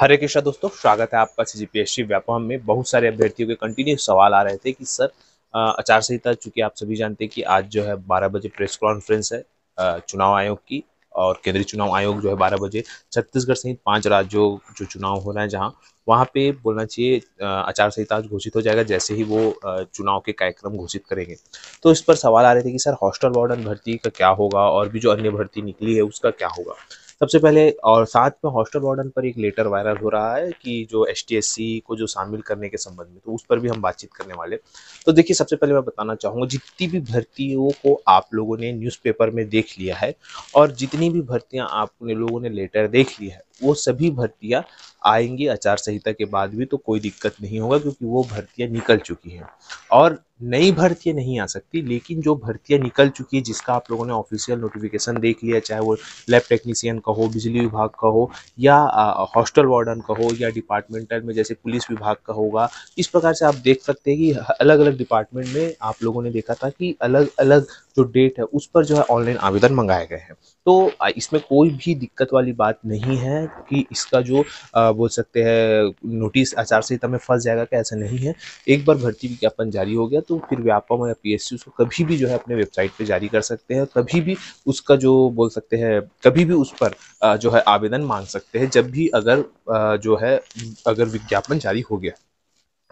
हरे कृष्णा दोस्तों स्वागत है आपका सी जी व्यापम में बहुत सारे अभ्यर्थियों के कंटिन्यू सवाल आ रहे थे कि सर आचार संहिता चूंकि आप सभी जानते हैं कि आज जो है बारह बजे प्रेस कॉन्फ्रेंस है चुनाव आयोग की और केंद्रीय चुनाव आयोग जो है बारह बजे छत्तीसगढ़ सहित पांच राज्यों जो चुनाव हो रहे हैं जहाँ वहाँ पे बोलना चाहिए आचार संहिता घोषित हो जाएगा जैसे ही वो चुनाव के कार्यक्रम घोषित करेंगे तो इस पर सवाल आ रहे थे कि सर हॉस्टल वार्डन भर्ती का क्या होगा और भी जो अन्य भर्ती निकली है उसका क्या होगा सबसे पहले और साथ में हॉस्टल वार्डन पर एक लेटर वायरल हो रहा है कि जो एस को जो शामिल करने के संबंध में तो उस पर भी हम बातचीत करने वाले तो देखिए सबसे पहले मैं बताना चाहूँगा जितनी भी भर्तियों को आप लोगों ने न्यूज़पेपर में देख लिया है और जितनी भी भर्तियाँ आपने लोगों ने लेटर देख ली है वो सभी भर्तियाँ आएंगी आचार संहिता के बाद भी तो कोई दिक्कत नहीं होगा क्योंकि वो भर्तियाँ निकल चुकी हैं और नई भर्तियाँ नहीं आ सकती लेकिन जो भर्तियाँ निकल चुकी है जिसका आप लोगों ने ऑफिशियल नोटिफिकेशन देख लिया चाहे वो लैब टेक्नीसियन का हो बिजली विभाग का हो या हॉस्टल वार्डन का हो या डिपार्टमेंटल में जैसे पुलिस विभाग का होगा इस प्रकार से आप देख सकते हैं कि अलग अलग डिपार्टमेंट में आप लोगों ने देखा था कि अलग अलग जो डेट है उस पर जो है ऑनलाइन आवेदन मंगाए गए हैं तो इसमें कोई भी दिक्कत वाली बात नहीं है कि इसका जो आ, बोल सकते हैं नोटिस आचार संहिता में फंस जाएगा क्या ऐसा नहीं है एक बार भर्ती विज्ञापन जारी हो गया तो फिर व्यापम या पी उसको कभी भी जो है अपने वेबसाइट पर जारी कर सकते हैं कभी भी उसका जो बोल सकते हैं कभी भी उस पर आ, जो है आवेदन मांग सकते हैं जब भी अगर आ, जो है अगर विज्ञापन जारी हो गया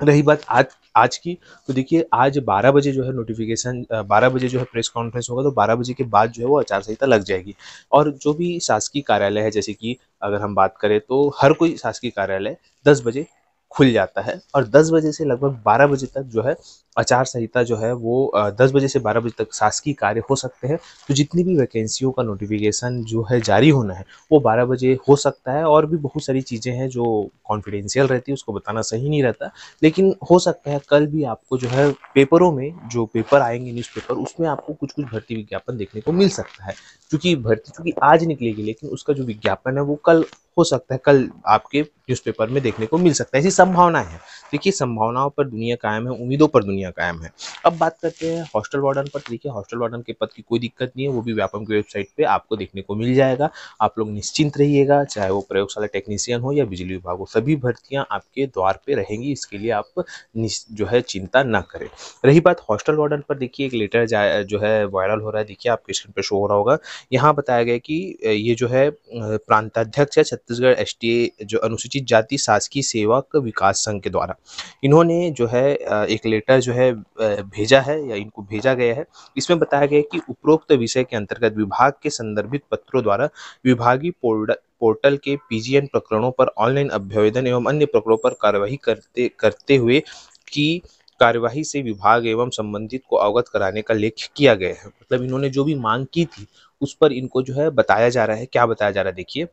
रही बात आज आज की तो देखिए आज 12 बजे जो है नोटिफिकेशन 12 बजे जो है प्रेस कॉन्फ्रेंस होगा तो 12 बजे के बाद जो है वो आचार संहिता लग जाएगी और जो भी शासकीय कार्यालय है जैसे कि अगर हम बात करें तो हर कोई शासकीय कार्यालय 10 बजे खुल जाता है और 10 बजे से लगभग 12 बजे तक जो है आचार संहिता जो है वो 10 बजे से 12 बजे तक शासकीय कार्य हो सकते हैं तो जितनी भी वैकेंसियों का नोटिफिकेशन जो है जारी होना है वो 12 बजे हो सकता है और भी बहुत सारी चीज़ें हैं जो कॉन्फिडेंशियल रहती है उसको बताना सही नहीं रहता लेकिन हो सकता है कल भी आपको जो है पेपरों में जो पेपर आएंगे न्यूज़पेपर उसमें आपको कुछ कुछ भर्ती विज्ञापन देखने को मिल सकता है क्योंकि भर्ती चूँकि आज निकलेगी लेकिन उसका जो विज्ञापन है वो कल हो सकता है कल आपके न्यूज़पेपर में देखने को मिल सकता है ऐसी संभावना है देखिए संभावनाओं पर दुनिया कायम है उम्मीदों पर दुनिया कायम है अब बात करते हैं हॉस्टल वार्डन पर देखिए हॉस्टल वार्डन के पद की कोई दिक्कत नहीं है वो भी व्यापम की वेबसाइट पर आपको देखने को मिल जाएगा आप लोग निश्चिंत रहिएगा चाहे वो प्रयोगशाला टेक्नीशियन हो या बिजली विभाग हो सभी भर्तियाँ आपके द्वार पर रहेंगी इसके लिए आप जो है चिंता न करें रही बात हॉस्टल वार्डन पर देखिए एक लेटर जो है वायरल हो रहा है देखिए आपके स्क्रीन पर शो हो रहा होगा यहाँ बताया गया कि ये जो है प्रांताध्यक्ष है छत्तीसगढ़ एस जो अनुसूचित जाति शासकीय सेवक विकास संघ के द्वारा इन्होंने जो है एक लेटर जो है भेजा है या इनको भेजा गया है इसमें बताया गया है कि उपरोक्त विषय के अंतर्गत विभाग के संदर्भित पत्रों द्वारा विभागीय पोर्टल पोर्टल के पीजीएन प्रकरणों पर ऑनलाइन अभ्यवेदन एवं अन्य प्रकरणों पर कार्यवाही करते करते हुए की कार्यवाही से विभाग एवं संबंधित को अवगत कराने का लेख किया गया है मतलब इन्होंने जो भी मांग की थी उस पर इनको जो है बताया जा रहा है क्या बताया जा रहा है देखिए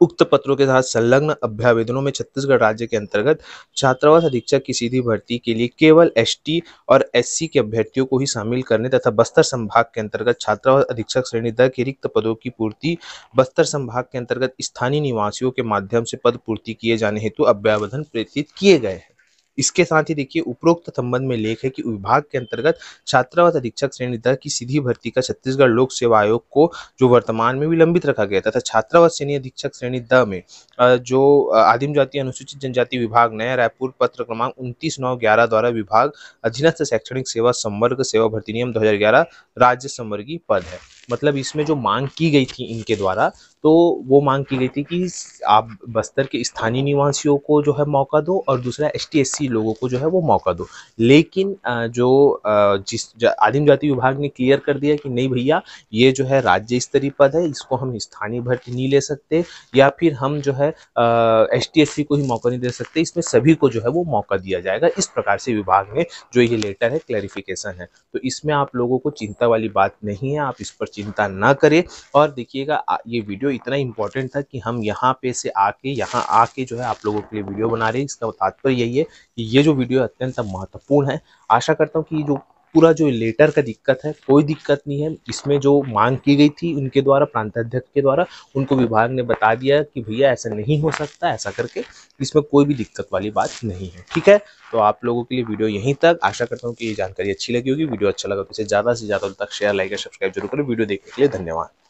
उक्त पत्रों के साथ संलग्न अभ्यावेदनों में छत्तीसगढ़ राज्य के अंतर्गत छात्रावास अधीक्षक की सीधी भर्ती के लिए केवल एसटी और एससी के अभ्यर्थियों को ही शामिल करने तथा बस्तर संभाग के अंतर्गत छात्रावास अधीक्षक श्रेणी दर के रिक्त पदों की पूर्ति बस्तर संभाग के अंतर्गत स्थानीय निवासियों के माध्यम से पद पूर्ति किए जाने हेतु अभ्यावेदन प्रेरित किए गए हैं इसके साथ ही देखिए उपरोक्त संबंध में लेख है कि विभाग के अंतर्गत छात्रावास अधीक्षक श्रेणी दर की सीधी भर्ती का छत्तीसगढ़ लोक सेवा आयोग को जो वर्तमान में विलंबित रखा गया था तथा छात्रावास श्रेणी अधीक्षक श्रेणी द में जो आदिम जाति अनुसूचित जनजाति विभाग नया रायपुर पत्र क्रमांक उन्तीस नौ ग्यारह द्वारा विभाग अधीनस्थ शैक्षणिक सेवा संवर्ग सेवा भर्ती नियम ग्यारह राज्य संवर्गीय पद है मतलब इसमें जो मांग की गई थी इनके द्वारा तो वो मांग की गई थी कि आप बस्तर के स्थानीय निवासियों को जो है मौका दो और दूसरा एस टी लोगों को जो है वो मौका दो लेकिन जो जिस आदिम जाति विभाग ने क्लियर कर दिया कि नहीं भैया ये जो है राज्य स्तरीय पद है इसको हम स्थानीय भर्ती नहीं ले सकते या फिर हम जो है एस टी को ही मौका नहीं दे सकते इसमें सभी को जो है वो मौका दिया जाएगा इस प्रकार से विभाग ने जो ये लेटर है क्लैरिफिकेशन है तो इसमें आप लोगों को चिंता वाली बात नहीं है आप इस पर चिंता ना करें और देखिएगा ये वीडियो इतना इंपॉर्टेंट था कि हम यहाँ पे से आके यहाँ आके जो है आप लोगों के लिए वीडियो बना रहे हैं इसका तात्पर्य यही है कि ये जो वीडियो अत्यंत महत्वपूर्ण है आशा करता हूँ कि जो पूरा जो लेटर का दिक्कत है कोई दिक्कत नहीं है इसमें जो मांग की गई थी उनके द्वारा प्रांताध्यक्ष के द्वारा उनको विभाग ने बता दिया कि भैया ऐसा नहीं हो सकता ऐसा करके इसमें कोई भी दिक्कत वाली बात नहीं है ठीक है तो आप लोगों के लिए वीडियो यहीं तक आशा करता हूँ कि ये जानकारी अच्छी लगी होगी वीडियो अच्छा लगा तो इसे ज़्यादा से ज़्यादा तक शेयर लाइक सब्सक्राइब जरूर करें वीडियो देखने के लिए धन्यवाद